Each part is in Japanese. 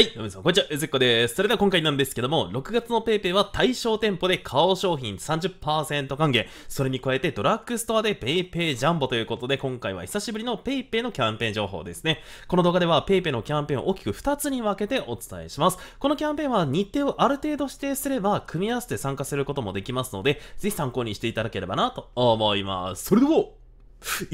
はい、どうもこんにちは、うずっこです。それでは今回なんですけども、6月の PayPay は対象店舗で顔商品30%還元、それに加えてドラッグストアで PayPay ジャンボということで、今回は久しぶりの PayPay のキャンペーン情報ですね。この動画では PayPay のキャンペーンを大きく2つに分けてお伝えします。このキャンペーンは日程をある程度指定すれば、組み合わせて参加することもできますので、ぜひ参考にしていただければなと思います。それでは、行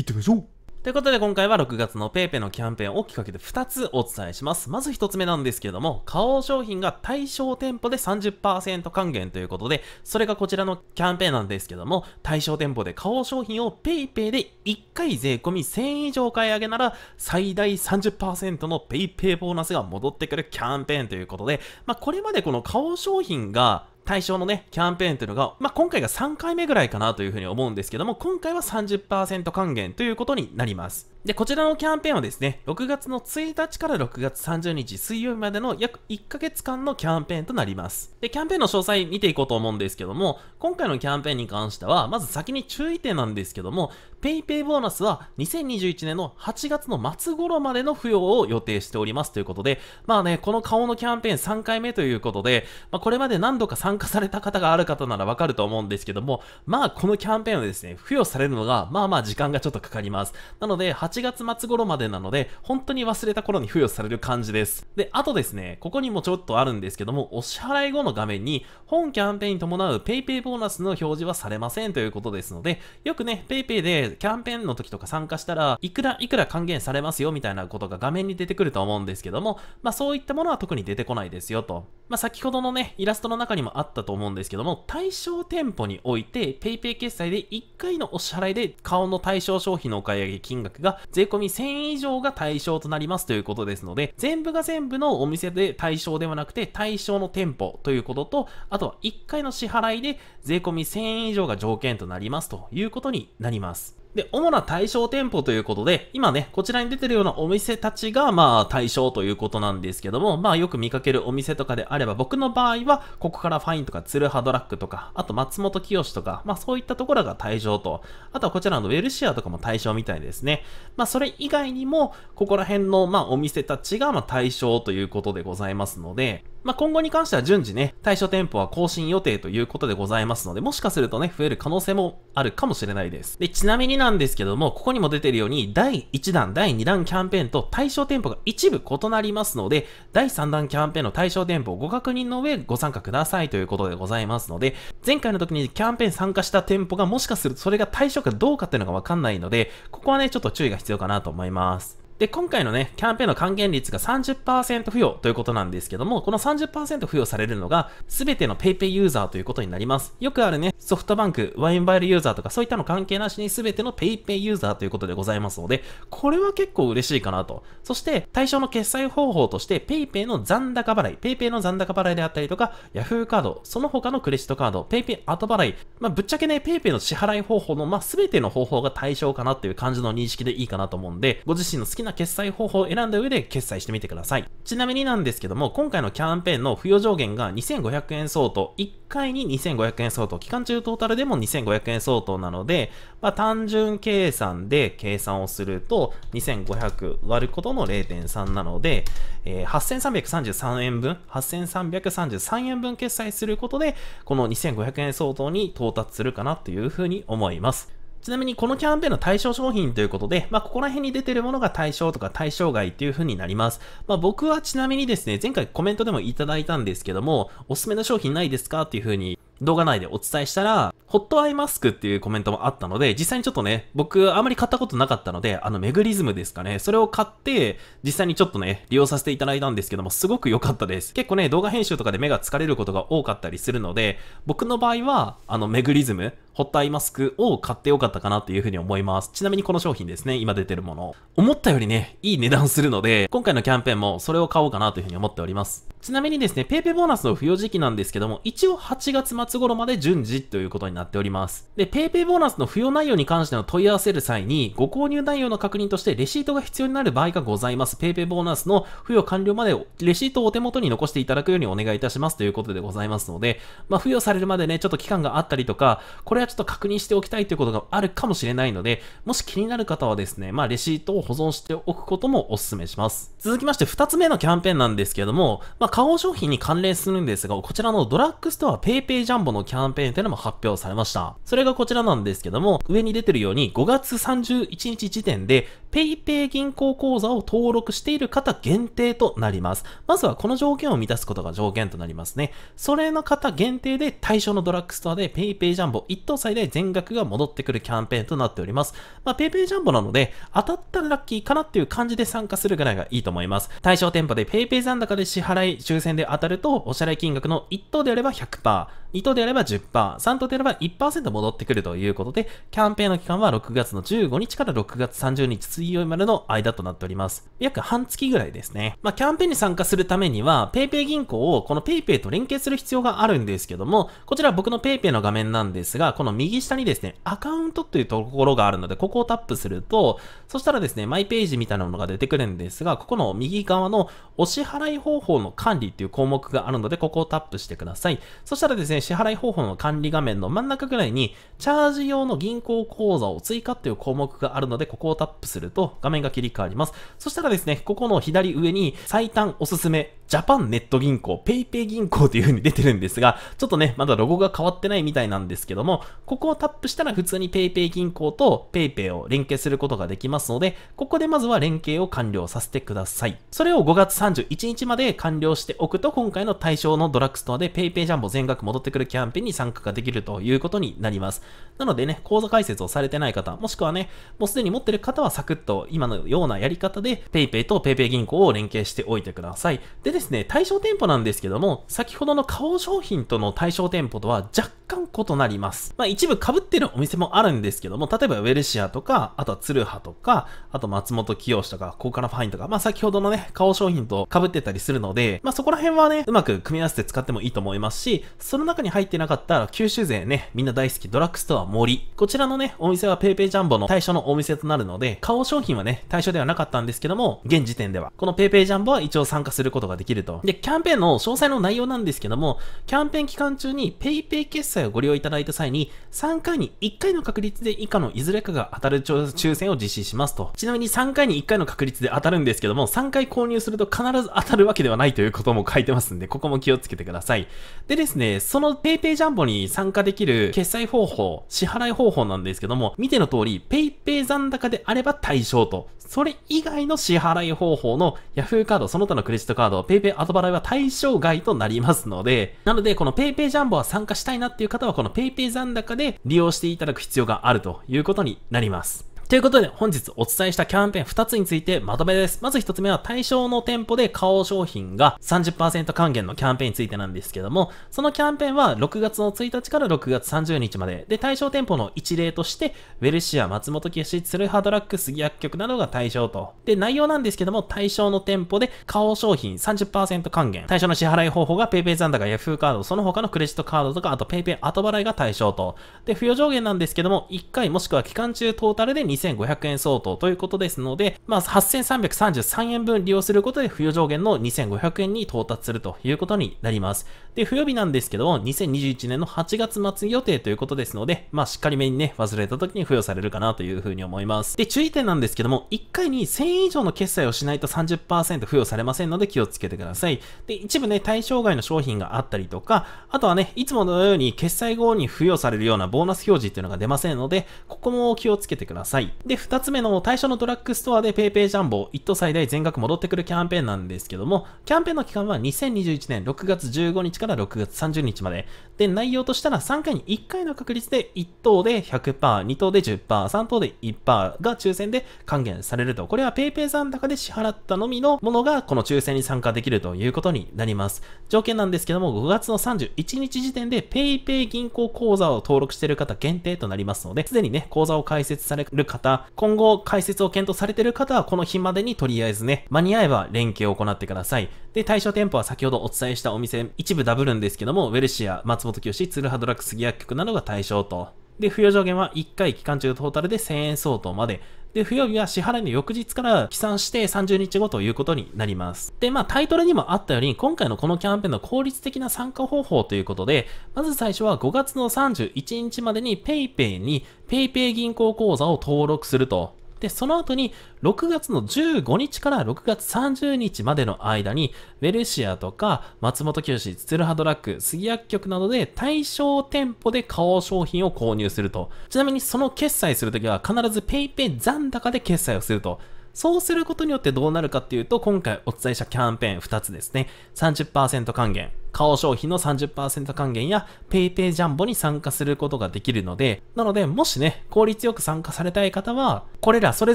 ってみましょうということで今回は6月の PayPay のキャンペーンをきっかけて2つお伝えします。まず1つ目なんですけれども、花王商品が対象店舗で30%還元ということで、それがこちらのキャンペーンなんですけども、対象店舗で花王商品を PayPay で1回税込み1000円以上買い上げなら、最大30%の PayPay ボーナスが戻ってくるキャンペーンということで、まあ、これまでこの花王商品が対象のね、キャンペーンというのが、まあ、今回が3回目ぐらいかなというふうに思うんですけども、今回は30%還元ということになります。で、こちらのキャンペーンはですね、6月の1日から6月30日水曜日までの約1ヶ月間のキャンペーンとなります。で、キャンペーンの詳細見ていこうと思うんですけども、今回のキャンペーンに関しては、まず先に注意点なんですけども、PayPay ボーナスは2021年の8月の末頃までの付与を予定しておりますということで、まあね、この顔のキャンペーン3回目ということで、まあ、これまで何度か参加された方がある方ならわかると思うんですけども、まあこのキャンペーンはですね、付与されるのが、まあまあ時間がちょっとかかります。なので、8月末頃までなので、本当に忘れた頃に付与される感じです。で、あとですね、ここにもちょっとあるんですけども、お支払い後の画面に、本キャンペーンに伴う PayPay ボーナスの表示はされませんということですので、よくね、PayPay でキャンペーンの時とか参加したら、いくらいくら還元されますよみたいなことが画面に出てくると思うんですけども、まあそういったものは特に出てこないですよと。まあ先ほどのね、イラストの中にもあったと思うんですけども、対象店舗において PayPay 決済で1回のお支払いで顔の対象商品のお買い上げ金額が税込1000円以上が対象となりますということですので、全部が全部のお店で対象ではなくて対象の店舗ということと、あとは1回の支払いで税込1000円以上が条件となりますということになります。で、主な対象店舗ということで、今ね、こちらに出てるようなお店たちが、まあ、対象ということなんですけども、まあ、よく見かけるお店とかであれば、僕の場合は、ここからファインとか、ツルハドラッグとか、あと松本清とか、まあ、そういったところが対象と、あとはこちらのウェルシアとかも対象みたいですね。まあ、それ以外にも、ここら辺の、まあ、お店たちが、まあ、対象ということでございますので、まあ、今後に関しては順次ね、対象店舗は更新予定ということでございますので、もしかするとね、増える可能性もあるかもしれないです。で、ちなみになんですけども、ここにも出てるように、第1弾、第2弾キャンペーンと対象店舗が一部異なりますので、第3弾キャンペーンの対象店舗をご確認の上、ご参加くださいということでございますので、前回の時にキャンペーン参加した店舗がもしかするとそれが対象かどうかっていうのがわかんないので、ここはね、ちょっと注意が必要かなと思います。で、今回のね、キャンペーンの還元率が30%付与ということなんですけども、この30%付与されるのが、すべての PayPay ユーザーということになります。よくあるね、ソフトバンク、ワインバイルユーザーとか、そういったの関係なしにすべての PayPay ユーザーということでございますので、これは結構嬉しいかなと。そして、対象の決済方法として、PayPay の残高払い、PayPay の残高払いであったりとか、Yahoo カード、その他のクレジットカード、PayPay 後払い、まあ、ぶっちゃけね、PayPay の支払い方法の、まあ、すべての方法が対象かなっていう感じの認識でいいかなと思うんで、ご自身の好きなな決済方法を選んだ上で決済してみてください。ちなみになんですけども、今回のキャンペーンの付与上限が2500円相当、1回に2500円相当、期間中トータルでも2500円相当なので、まあ、単純計算で計算をすると、2500割ることの0.3なので、えー、8333円分、8333円分決済することで、この2500円相当に到達するかなというふうに思います。ちなみにこのキャンペーンの対象商品ということで、まあ、ここら辺に出てるものが対象とか対象外っていう風になります。まあ、僕はちなみにですね、前回コメントでもいただいたんですけども、おすすめの商品ないですかっていう風に動画内でお伝えしたら、ホットアイマスクっていうコメントもあったので、実際にちょっとね、僕あまり買ったことなかったので、あのメグリズムですかね、それを買って、実際にちょっとね、利用させていただいたんですけども、すごく良かったです。結構ね、動画編集とかで目が疲れることが多かったりするので、僕の場合は、あのメグリズム、ホットアイマスクを買ってよかったかなというふうに思います。ちなみにこの商品ですね、今出てるもの。思ったよりね、いい値段するので、今回のキャンペーンもそれを買おうかなというふうに思っております。ちなみにですね、PayPay ボーナスの付与時期なんですけども、一応8月末頃まで順次ということになっております。で、PayPay ボーナスの付与内容に関しての問い合わせる際に、ご購入内容の確認としてレシートが必要になる場合がございます。PayPay ボーナスの付与完了までレシートをお手元に残していただくようにお願いいたしますということでございますので、まあ、付与されるまでね、ちょっと期間があったりとか、これちょっと確認しておきたいということがあるかもしれないので、もし気になる方はですね、まあ、レシートを保存しておくこともお勧めします。続きまして、2つ目のキャンペーンなんですけども、まあ、花王商品に関連するんですが、こちらのドラッグストア PayPay ジャンボのキャンペーンというのも発表されました。それがこちらなんですけども、上に出てるように5月31日時点で PayPay 銀行口座を登録している方限定となります。まずはこの条件を満たすことが条件となりますね。それの方限定で対象のドラッグストアで PayPay ジャンボ1等最大全額が戻ってくるキャンペーンとなっております。まあ、PayPay ジャンボなので当たったらラッキーかなっていう感じで参加するぐらいがいいと思います。対象店舗で PayPay 残高で支払い抽選で当たるとお支払い金額の1等であれば100%。糸であれば10%、3とであれば1%戻ってくるということで、キャンペーンの期間は6月の15日から6月30日水曜日までの間となっております。約半月ぐらいですね。まあ、キャンペーンに参加するためには、PayPay 銀行をこの PayPay と連携する必要があるんですけども、こちら僕の PayPay の画面なんですが、この右下にですね、アカウントというところがあるので、ここをタップすると、そしたらですね、マイページみたいなものが出てくるんですが、ここの右側のお支払い方法の管理っていう項目があるので、ここをタップしてください。そしたらですね、支払い方法の管理画面の真ん中ぐらいに、チャージ用の銀行口座を追加という項目があるので、ここをタップすると画面が切り替わります。そしたらですね、ここの左上に最短おすすめジャパンネット銀行、ペイペイ銀行という風に出てるんですが、ちょっとね、まだロゴが変わってないみたいなんですけども、ここをタップしたら普通に PayPay 銀行と PayPay を連携することができますので、ここでまずは連携を完了させてください。それを5月31日まで完了しておくと、今回の対象のドラッグストアで PayPay ジャンボ全額戻ってくるキャンペーンに参加ができるということになります。なのでね、口座開設をされてない方、もしくはね、もうすでに持ってる方はサクッと今のようなやり方で PayPay と PayPay 銀行を連携しておいてください。でですね、対象店舗なんですけども、先ほどの顔商品との対象店舗とは若干異なります。まあ一部被ってるお店もあるんですけども、例えばウェルシアとか、あとはツルハとか、あと松本清とか、コーカラファインとか、まあ先ほどのね、顔商品と被ってたりするので、まあそこら辺はね、うまく組み合わせて使ってもいいと思いますし、その中に入ってなかったら九州勢ね、みんな大好きドラッグストア森。こちらのね、お店は PayPay ジャンボの対象のお店となるので、顔商品はね、対象ではなかったんですけども、現時点では。この PayPay ジャンボは一応参加することができきると。で、キャンペーンの詳細の内容なんですけども、キャンペーン期間中に PayPay 決済をご利用いただいた際に、3回に1回の確率で以下のいずれかが当たる抽選を実施しますと。ちなみに3回に1回の確率で当たるんですけども、3回購入すると必ず当たるわけではないということも書いてますんで、ここも気をつけてください。でですね、その PayPay ジャンボに参加できる決済方法、支払い方法なんですけども、見ての通り、PayPay 残高であれば対象と、それ以外の支払い方法の Yahoo カード、その他のクレジットカード、PayPay PayPay 後払いは対象外となりますので、なので、この PayPay ジャンボは参加したいなっていう方は、この PayPay 残高で利用していただく必要があるということになります。ということで、本日お伝えしたキャンペーン2つについてまとめです。まず1つ目は対象の店舗で買おう商品が30%還元のキャンペーンについてなんですけども、そのキャンペーンは6月の1日から6月30日まで。で、対象店舗の一例として、ウェルシア、松本清ツルハドラッグ、杉薬局などが対象と。で、内容なんですけども、対象の店舗で買おう商品30%還元。対象の支払い方法が PayPay 残高、Yahoo カード、その他のクレジットカードとか、あと PayPay 後払いが対象と。で、付与上限なんですけども、1回もしくは期間中トータルで2 2500円相当ということですので、まあ、8333円分利用することで付与上限の2500円に到達するということになります。で、付与日なんですけども、2021年の8月末予定ということですので、まあ、しっかりめにね、忘れた時に付与されるかなというふうに思います。で、注意点なんですけども、1回に1000円以上の決済をしないと30%付与されませんので気をつけてください。で、一部ね、対象外の商品があったりとか、あとはね、いつものように決済後に付与されるようなボーナス表示っていうのが出ませんので、ここも気をつけてください。。で、2つ目の対象のドラッグストアで PayPay ジャンボ1等最大全額戻ってくるキャンペーンなんですけども、キャンペーンの期間は2021年6月15日から6月30日まで。で、内容としたら3回に1回の確率で1等で100%、2等で10%、3等で1%が抽選で還元されると。これは PayPay 残高で支払ったのみのものがこの抽選に参加できるということになります。条件なんですけども、5月の31日時点で PayPay 銀行口座を登録している方限定となりますので、すでにね、口座を開設される方、今後開設を検討されている方はこの日までにとりあえずね、間に合えば連携を行ってください。で、対象店舗は先ほどお伝えしたお店、一部ダブるんですけども、ウェルシア、松本清、ツルハドラックス、疑薬局などが対象と。で、付与上限は1回期間中トータルで1000円相当まで。で、付与日は支払いの翌日から起算して30日後ということになります。で、まあタイトルにもあったように、今回のこのキャンペーンの効率的な参加方法ということで、まず最初は5月の31日までに PayPay に PayPay 銀行口座を登録すると。で、その後に6月の15日から6月30日までの間に、ウェルシアとか松本清志、ツルハドラッグ、杉薬局などで対象店舗で顔商品を購入すると。ちなみにその決済するときは必ず PayPay 残高で決済をすると。そうすることによってどうなるかっていうと、今回お伝えしたキャンペーン2つですね。30%還元、顔消費の30%還元や PayPay ジャンボに参加することができるので、なので、もしね、効率よく参加されたい方は、これらそれ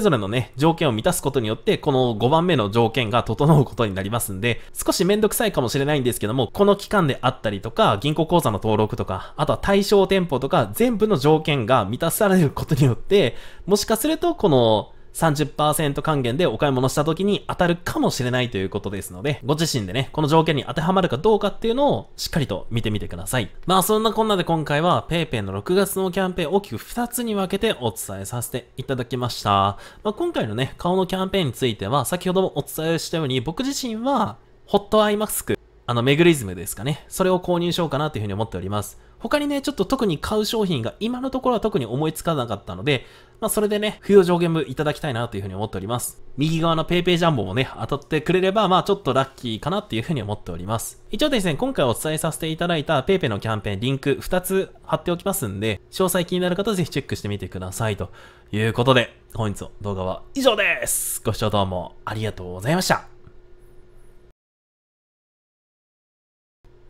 ぞれのね、条件を満たすことによって、この5番目の条件が整うことになりますんで、少しめんどくさいかもしれないんですけども、この期間であったりとか、銀行口座の登録とか、あとは対象店舗とか、全部の条件が満たされることによって、もしかすると、この30%還元でお買い物した時に当たるかもしれないということですので、ご自身でね、この条件に当てはまるかどうかっていうのをしっかりと見てみてください。まあそんなこんなで今回は PayPay の6月のキャンペーン大きく2つに分けてお伝えさせていただきました。まあ、今回のね、顔のキャンペーンについては先ほどもお伝えしたように僕自身はホットアイマスク、あのメグリズムですかね、それを購入しようかなというふうに思っております。他にね、ちょっと特に買う商品が今のところは特に思いつかなかったので、まあ、それでね、与上限分いただきたいなというふうに思っております。右側の PayPay ジャンボもね、当たってくれれば、まあちょっとラッキーかなっていうふうに思っております。一応ですね、今回お伝えさせていただいた PayPay のキャンペーン、リンク2つ貼っておきますんで、詳細気になる方ぜひチェックしてみてください。ということで、本日の動画は以上です。ご視聴どうもありがとうございました。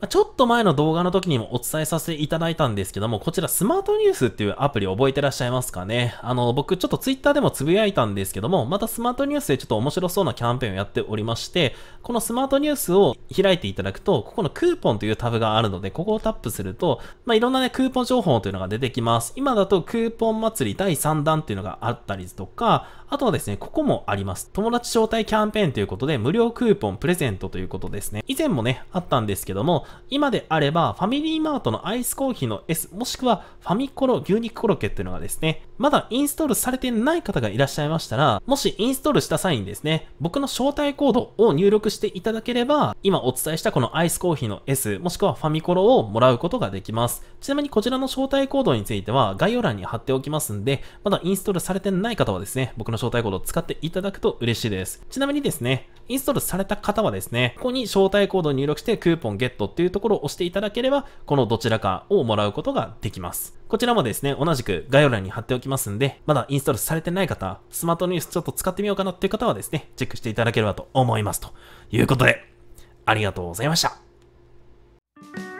ちょっと前の動画の時にもお伝えさせていただいたんですけども、こちらスマートニュースっていうアプリ覚えてらっしゃいますかねあの、僕ちょっとツイッターでもつぶやいたんですけども、またスマートニュースでちょっと面白そうなキャンペーンをやっておりまして、このスマートニュースを開いていただくと、ここのクーポンというタブがあるので、ここをタップすると、まあ、いろんなね、クーポン情報というのが出てきます。今だとクーポン祭り第3弾っていうのがあったりとか、あとはですね、ここもあります。友達招待キャンペーンということで、無料クーポンプレゼントということですね。以前もね、あったんですけども、今であれば、ファミリーマートのアイスコーヒーの S、もしくはファミコロ牛肉コロッケっていうのがですね、まだインストールされてない方がいらっしゃいましたら、もしインストールした際にですね、僕の招待コードを入力していただければ、今お伝えしたこのアイスコーヒーの S、もしくはファミコロをもらうことができます。ちなみにこちらの招待コードについては概要欄に貼っておきますんで、まだインストールされてない方はですね、僕の招待コードを使っていただくと嬉しいです。ちなみにですね、インストールされた方はですね、ここに招待コードを入力してクーポンゲットっていうというところを押していただければ、このどちらかをもらうことができます。こちらもですね、同じく概要欄に貼っておきますんで、まだインストールされてない方、スマートニュースちょっと使ってみようかなっていう方はですね、チェックしていただければと思います。ということで、ありがとうございました。